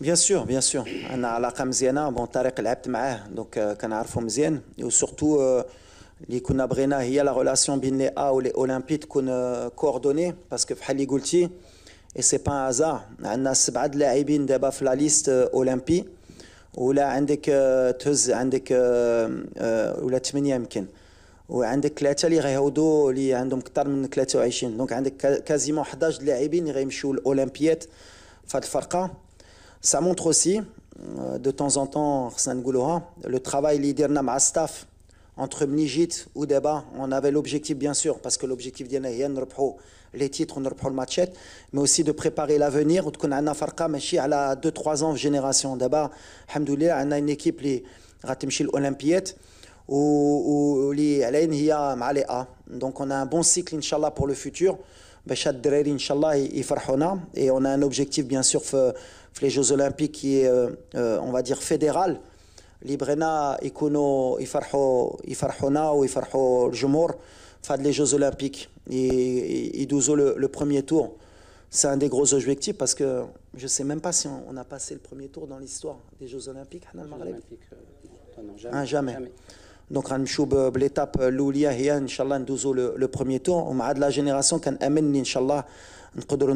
بيان سور بيان سور عندنا علاقه مزيانه بون طريق لعبت معاه دونك كنعرفو مزيان وسورتو اللي كنا بغينا هي لا ريلاسيون بين لي ا ولي اولمبي تكون كوردوني باسكو بحال اللي قلتي اي سي با هازار عندنا سبعه د اللاعبين دابا في لا ليست اولمبي ولا عندك تهز عندك ولا ثمانيه يمكن وعندك ثلاثه اللي غيهودوا اللي عندهم اكثر من 23 دونك عندك كازيمون 11 لاعبين اللي غيمشيو للاولمبيات في هذه الفرقه Ça montre aussi, euh, de temps en temps, le travail l'Idirna staff entre Mnijit ou Deba. on avait l'objectif, bien sûr, parce que l'objectif les titres, on reprend le matchet, mais aussi de préparer l'avenir, On a connaître Farka, mais à la 2-3 ans, génération. D'abord, Alhamdoulilah, on a une équipe, les Ratimchil Olympiette, ou les Alain Hiya Donc on a un bon cycle, Inch'Allah, pour le futur. Dreri, Ifarhona. Et on a un objectif, bien sûr, pour les Jeux Olympiques qui est, euh, on va dire, fédéral. Librena, Ikono, Ifarhona ou Ifarho Jumour, Fad les Jeux Olympiques. Et douze le premier tour. C'est un des gros objectifs parce que je ne sais même pas si on, a passé le premier tour dans l'histoire des Jeux Olympiques. Euh, jamais. Donc, غنمشيو بليتاب euh, l'étape هي ان شاء الله le tour. tour. la la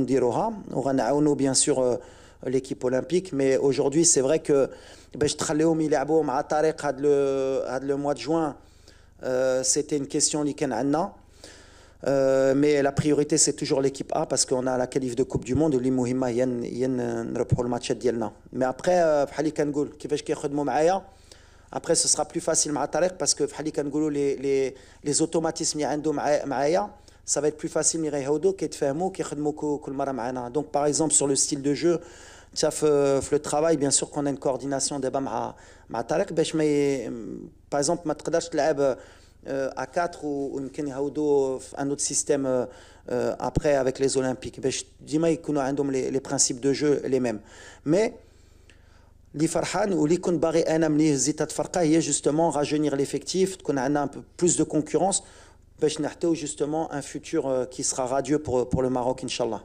dire. On a bien bien sûr euh, l'équipe olympique. Mais aujourd'hui, c'est vrai que ben, a le mois de juin, euh, c'était une question qu'on mais la priorité, c'est toujours l'équipe A parce qu'on a la qualif de Coupe du Monde. Li Mouhima, yen, le match Mais après, après, ce sera plus facile avec parce que les, les, les automatismes qui sont ça va être plus facile de les faire et de les faire. Donc, par exemple, sur le style de jeu, le travail, bien sûr qu'on a une coordination de avec les mais Par exemple, je ne peux à 4 ou euh, un autre système euh, euh, après avec les Olympiques. Ben, je dis qu'on a les principes de jeu les mêmes. Mais... Lifarhan ou l'icône baréen en l'état de farka hier justement rajeunir l'effectif qu'on a un peu plus de concurrence peut-être ou justement un futur euh, qui sera radieux pour pour le Maroc inshallah.